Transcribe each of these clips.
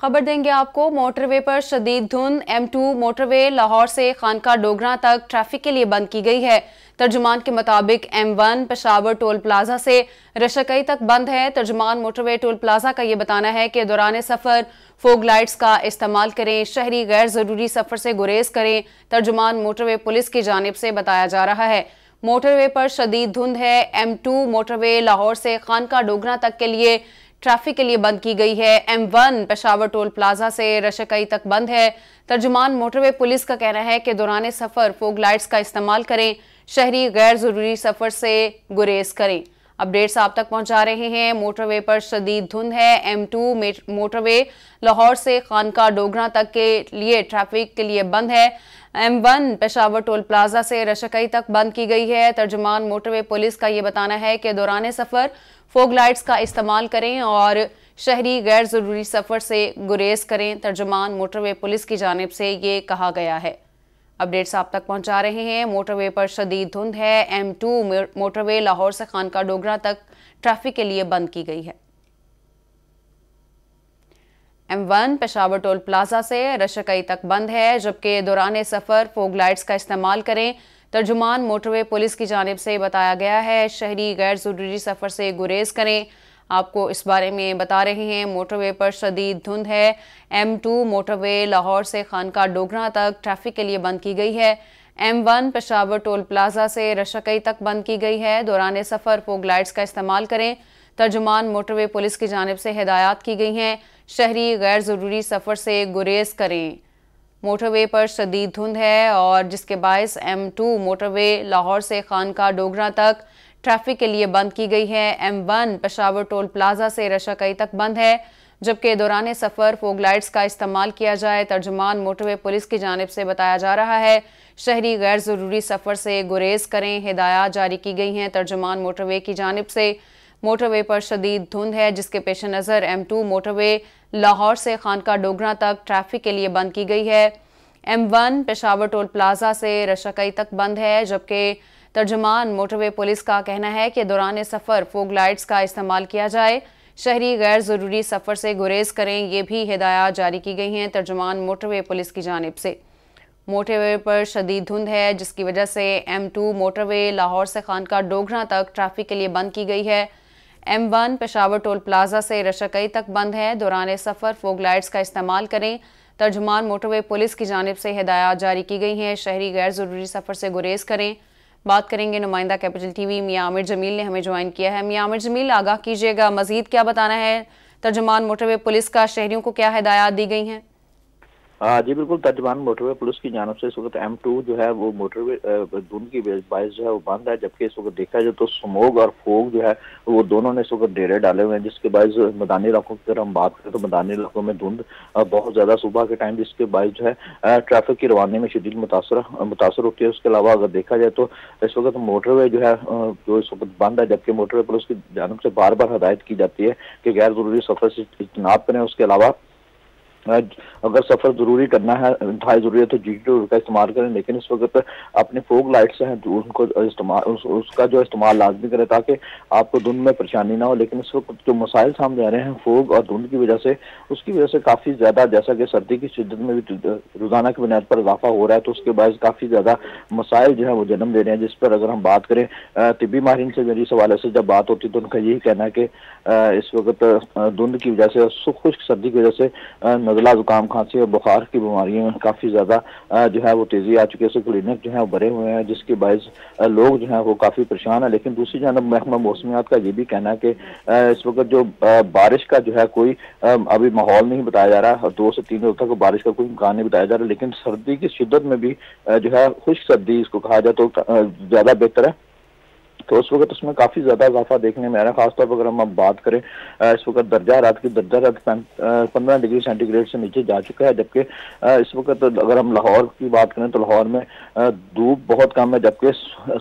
खबर देंगे आपको मोटरवे पर शदीद धुन एम टू मोटरवे लाहौर से खानका डोगरा तक ट्रैफिक के लिए बंद की गई है तर्जुमान के मुताबिक M one Peshawar toll plaza से रशकई तक बंद है तर्जुमान मोटरवे टोल प्लाजा का ये बताना है कि दौरान सफ़र फोग लाइट्स का इस्तेमाल करें शहरी गैर ज़रूरी सफ़र से गुरेज करें तर्जुमान मोटरवे पुलिस की जानब से बताया जा रहा है मोटरवे पर शदीद धुंध है एम टू मोटरवे लाहौर से खानका डोगरा तक के लिए ट्रैफिक के लिए बंद की गई है M one Peshawar toll plaza से रशकई तक बंद है तर्जुमान मोटरवे पुलिस का कहना है कि दौरान सफ़र फोग लाइट्स का इस्तेमाल करें शहरी गैर ज़रूरी सफ़र से गुरेज करें अपडेट्स आप तक पहुंचा रहे हैं मोटरवे पर शदीद धुंध है एम टू मोटरवे लाहौर से खानका डोगरा तक के लिए ट्रैफिक के लिए बंद है M one Peshawar toll plaza से रशकई तक बंद की गई है तर्जमान मोटरवे पुलिस का ये बताना है कि दौरान सफ़र फोग लाइट्स का इस्तेमाल करें और शहरी गैर ज़रूरी सफ़र से गुरेज करें तर्जमान मोटरवे पुलिस की जानब से ये कहा गया है अपडेट्स आप तक पहुंचा रहे हैं मोटरवे पर शदीद धुंध है एम टू मोटरवे लाहौर से खानका डोगरा तक ट्रैफिक के लिए बंद की गई है M one Peshawar toll plaza से रशकई तक बंद है जबकि दौरान सफ़र फोग लाइट्स का इस्तेमाल करें तर्जुमान मोटरवे पुलिस की जानब से बताया गया है शहरी गैर ज़रूरी सफ़र से गुरेज करें आपको इस बारे में बता रहे हैं मोटरवे पर शदीद धुंध है एम टू मोटरवे लाहौर से खानका डोगरा तक ट्रैफिक के लिए बंद की गई है M one Peshawar toll plaza से रशाकई तक बंद की गई है दौरान सफ़र फोग लाइट्स का इस्तेमाल करें तर्जुमान मोटरवे पुलिस की जानब से हिदायत की गई हैं शहरी गैर ज़रूरी सफ़र से गुरेज करें मोटरवे पर शदीद धुंध है और जिसके बायस एम टू मोटरवे लाहौर से खानका डोगरा तक ट्रैफिक के लिए बंद की गई है M one Peshawar toll plaza से रशाकई तक बंद है जबकि दौरान सफ़र फोगलाइट्स का इस्तेमाल किया जाए तर्जमान मोटरवे पुलिस की जानब से बताया जा रहा है शहरी गैर ज़रूरी सफ़र से गुरेज करें हिदायत जारी की गई हैं तर्जुमान मोटरवे की जानब से मोटरवे पर शदीद धुंध है जिसके पेश नज़र एम टू मोटरवे लाहौर से खानका डोगरा तक ट्रैफिक के लिए बंद की गई है M one Peshawar toll plaza से रशाकई तक बंद है जबकि तर्जमान मोटरवे पुलिस का कहना है कि दौरान सफ़र फोग लाइट्स का इस्तेमाल किया जाए शहरी गैर ज़रूरी सफ़र से गुरेज करें ये भी हिदायत जारी की गई हैं तर्जमान मोटरवे पुलिस की जानब से मोटरवे पर शदीद धुंध है जिसकी वजह से एम टू मोटरवे लाहौर से खानका डोगरा तक ट्रैफिक के लिए बंद की गई है M one Peshawar toll plaza से रशाकई तक बंद है दौरान सफ़र फोग लाइट्स का इस्तेमाल करें तर्जुमान मोटरवे पुलिस की जानब से हिदायत जारी की गई हैं शहरी गैर ज़रूरी सफ़र से गुरेज करें बात करेंगे नुमाइंदा कैपिटल टीवी मियाँ आमिर जमील ने हमें ज्वाइन किया है मियाँ आमिर जमील आगाह कीजिएगा मजीद क्या बताना है तर्जमान मोटरवे पुलिस का शहरियों को क्या हिदायत दी गई हैं हाँ जी बिल्कुल तर्जमान मोटरवे पुलिस की जानब से इस वक्त एम टू जो है वो मोटरवे धुंध की बाइस जो है वो बंद है जबकि इस वक्त देखा जाए तो स्मोग और फोग जो है वो दोनों ने इस वक्त डेरे डाले हुए हैं जिसके बायस मैदानी इलाकों की अगर हम बात करें तो मैदानी इलाकों में धुंध बहुत ज़्यादा सुबह के टाइम जिसके बायस जो है ट्रैफिक की रवानी में शदीद मुतासर मुतासर होती है उसके अलावा अगर देखा जाए तो इस वक्त मोटरवे जो है जो इस वक्त बंद है जबकि मोटरवे पुलिस की जानब से बार बार हदायत की जाती है कि गैर ज़रूरी सफर से इजनाब करें उसके अलावा अगर सफर जरूरी करना है इंतहाई जरूरी है तो जी टू का इस्तेमाल करें लेकिन इस वक्त अपने फोक लाइट्स हैं उनको इस्तेमाल उस, उसका जो इस्तेमाल लाजमी करें ताकि आपको धुंध में परेशानी ना हो लेकिन इस वक्त जो मसाइल सामने आ रहे हैं फोक और धुंध की वजह से उसकी वजह से काफ़ी ज़्यादा जैसा कि सर्दी की शिदत में भी रोज़ाना की बुनियाद पर इजाफा हो रहा है तो उसके बाद काफ़ी ज़्यादा मसाइल जो है वो जन्म दे रहे हैं जिस पर अगर हम बात करें तिबी माहिन से मेरी इस हवाले से जब बात होती तो उनका यही कहना है कि इस वक्त धुंध की वजह से खुश्क सर्दी की वजह से नज़ला ज़ुकाम खांसी और बुखार की बीमारियों में काफ़ी ज़्यादा जो है वो तेज़ी आ चुकी है इससे क्लिनिक जो है वो भरे हुए हैं जिसके बायस लोग जो है वो काफ़ी परेशान है लेकिन दूसरी जानब महकमा मौसमियात का ये भी कहना है कि इस वक्त जो बारिश का जो है कोई अभी माहौल नहीं बताया जा रहा दो से तीन रोज तक बारिश का कोई इम्कान नहीं बताया जा रहा लेकिन सर्दी की शिद्दत में भी जो है खुश सर्दी इसको कहा जाए तो ज़्यादा बेहतर है तो उस वक्त उसमें काफ़ी ज़्यादा इजाफा देखने में आ रहा है खासतौर पर अगर हम अब बात करें इस वक्त दर्जा रात की दर्जा रात पंद्रह डिग्री सेंटीग्रेड से नीचे जा चुका है जबकि इस वक्त अगर हम लाहौर की बात करें तो लाहौर में धूप बहुत कम है जबकि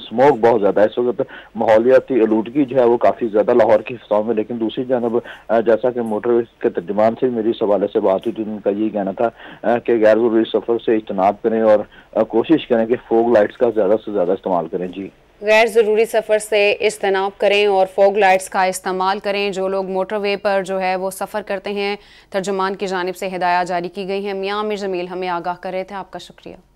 स्मोक बहुत ज़्यादा है इस वक्त माहौलियाती आलूदगी जो है वो काफ़ी ज़्यादा लाहौर की हिस्सों में लेकिन दूसरी जानब जैसा कि मोटरवे के तर्जमान से मेरी इस हवाले से बात हुई थी उनका ये कहना था कि गैर ज़रूरी सफ़र से इजतनाब करें और कोशिश करें कि फोक लाइट्स का ज़्यादा से ज़्यादा इस्तेमाल करें जी गैर ज़रूरी सफ़र से इजतनाब करें और फोग लाइट्स का इस्तेमाल करें जो लोग मोटरवे पर जो है वो सफ़र करते हैं तर्जुमान की जानब से हिदायत जारी की गई है मियाँ मिर जमील हमें आगाह कर रहे थे आपका शुक्रिया